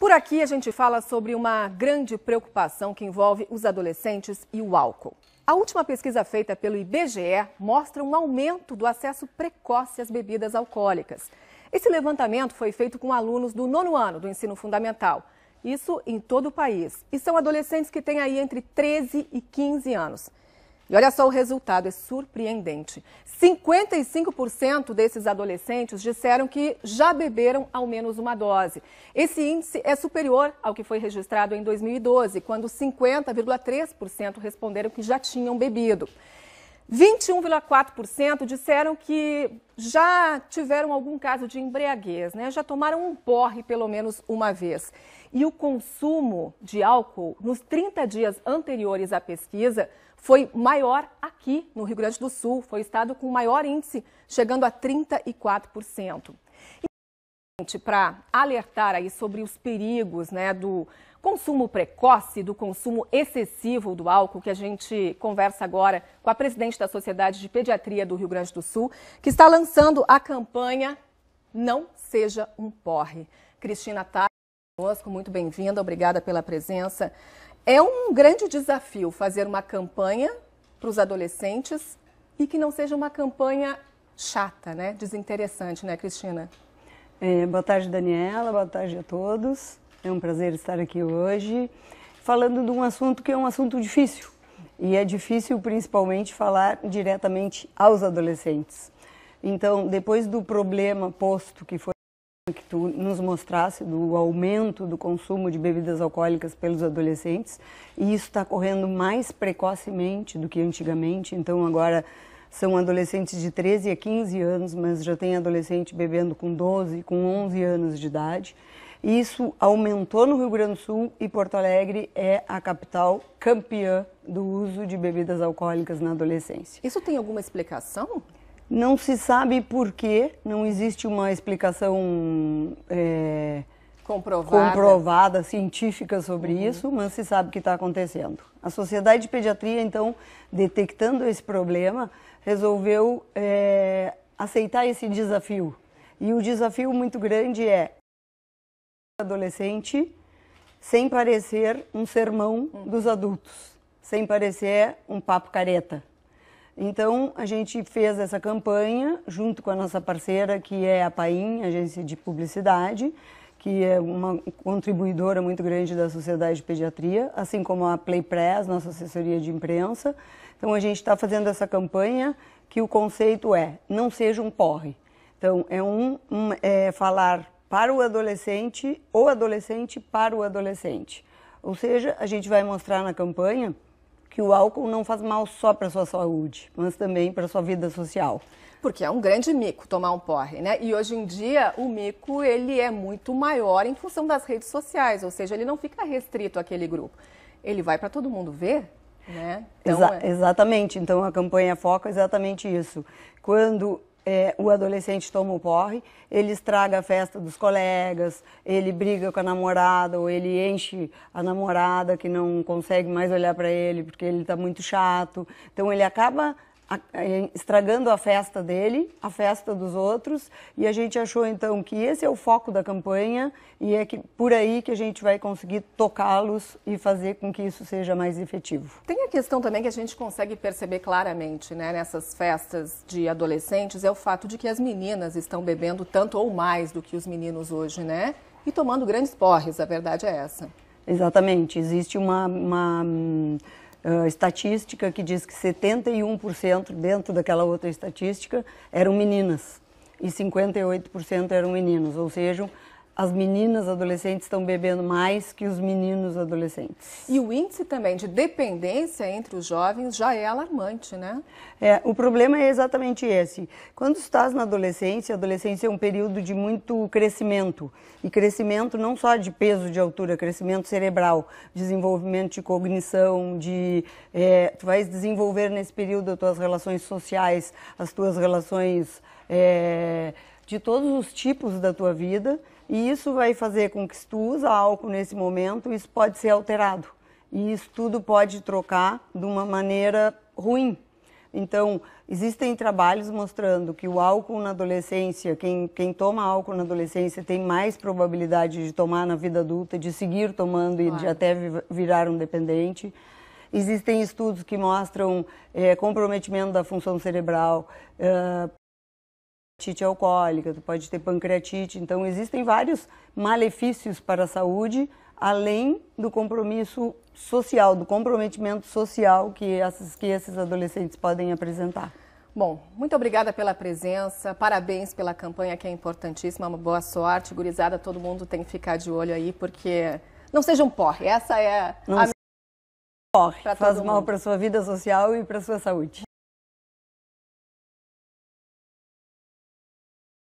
Por aqui a gente fala sobre uma grande preocupação que envolve os adolescentes e o álcool. A última pesquisa feita pelo IBGE mostra um aumento do acesso precoce às bebidas alcoólicas. Esse levantamento foi feito com alunos do nono ano do ensino fundamental. Isso em todo o país. E são adolescentes que têm aí entre 13 e 15 anos. E olha só o resultado, é surpreendente. 55% desses adolescentes disseram que já beberam ao menos uma dose. Esse índice é superior ao que foi registrado em 2012, quando 50,3% responderam que já tinham bebido. 21,4% disseram que já tiveram algum caso de embriaguez, né? já tomaram um porre pelo menos uma vez. E o consumo de álcool nos 30 dias anteriores à pesquisa foi maior aqui no Rio Grande do Sul, foi o estado com maior índice, chegando a 34% para alertar aí sobre os perigos né, do consumo precoce, do consumo excessivo do álcool, que a gente conversa agora com a presidente da Sociedade de Pediatria do Rio Grande do Sul, que está lançando a campanha Não Seja um Porre. Cristina está conosco, muito bem-vinda, obrigada pela presença. É um grande desafio fazer uma campanha para os adolescentes e que não seja uma campanha chata, né? Desinteressante, né, Cristina? É, boa tarde, Daniela. Boa tarde a todos. É um prazer estar aqui hoje falando de um assunto que é um assunto difícil. E é difícil, principalmente, falar diretamente aos adolescentes. Então, depois do problema posto que foi que tu nos mostrasse do aumento do consumo de bebidas alcoólicas pelos adolescentes, e isso está correndo mais precocemente do que antigamente. Então, agora são adolescentes de 13 a 15 anos, mas já tem adolescente bebendo com 12, com 11 anos de idade. Isso aumentou no Rio Grande do Sul e Porto Alegre é a capital campeã do uso de bebidas alcoólicas na adolescência. Isso tem alguma explicação? Não se sabe por quê, não existe uma explicação é, comprovada. comprovada. científica sobre uhum. isso, mas se sabe que está acontecendo. A Sociedade de Pediatria, então, detectando esse problema, resolveu é, aceitar esse desafio. E o desafio muito grande é adolescente sem parecer um sermão dos adultos, sem parecer um papo careta. Então, a gente fez essa campanha junto com a nossa parceira, que é a Paim, agência de publicidade, que é uma contribuidora muito grande da Sociedade de Pediatria, assim como a Play Press, nossa assessoria de imprensa. Então a gente está fazendo essa campanha que o conceito é não seja um porre. Então é um, um é falar para o adolescente ou adolescente para o adolescente. Ou seja, a gente vai mostrar na campanha que o álcool não faz mal só para a sua saúde, mas também para a sua vida social. Porque é um grande mico tomar um porre, né? E hoje em dia o mico ele é muito maior em função das redes sociais, ou seja, ele não fica restrito àquele grupo. Ele vai para todo mundo ver, né? Então, Exa é. Exatamente. Então a campanha foca é exatamente isso. Quando é, o adolescente toma o porre, ele estraga a festa dos colegas, ele briga com a namorada ou ele enche a namorada que não consegue mais olhar para ele porque ele está muito chato. Então ele acaba é, estragando a festa dele, a festa dos outros, e a gente achou então que esse é o foco da campanha e é que por aí que a gente vai conseguir tocá-los e fazer com que isso seja mais efetivo. Tem a questão também que a gente consegue perceber claramente, né, nessas festas de adolescentes, é o fato de que as meninas estão bebendo tanto ou mais do que os meninos hoje, né? E tomando grandes porres, a verdade é essa. Exatamente, existe uma, uma hum, uh, estatística que diz que 71% dentro daquela outra estatística eram meninas e 58% eram meninos, ou seja, as meninas adolescentes estão bebendo mais que os meninos adolescentes. E o índice também de dependência entre os jovens já é alarmante, né? É, o problema é exatamente esse. Quando estás na adolescência, a adolescência é um período de muito crescimento. E crescimento não só de peso, de altura, crescimento cerebral, desenvolvimento de cognição, de... É, tu vais desenvolver nesse período as tuas relações sociais, as tuas relações... É, de todos os tipos da tua vida, e isso vai fazer com que se tu usa álcool nesse momento, isso pode ser alterado. E isso tudo pode trocar de uma maneira ruim. Então, existem trabalhos mostrando que o álcool na adolescência, quem, quem toma álcool na adolescência tem mais probabilidade de tomar na vida adulta, de seguir tomando e de até virar um dependente. Existem estudos que mostram é, comprometimento da função cerebral, é, alcoólica, tu pode ter pancreatite. Então, existem vários malefícios para a saúde, além do compromisso social, do comprometimento social que, que esses adolescentes podem apresentar. Bom, muito obrigada pela presença, parabéns pela campanha que é importantíssima, uma boa sorte, gurizada, todo mundo tem que ficar de olho aí, porque não seja um porre, essa é Não a... Porre, faz mal para a sua vida social e para a sua saúde.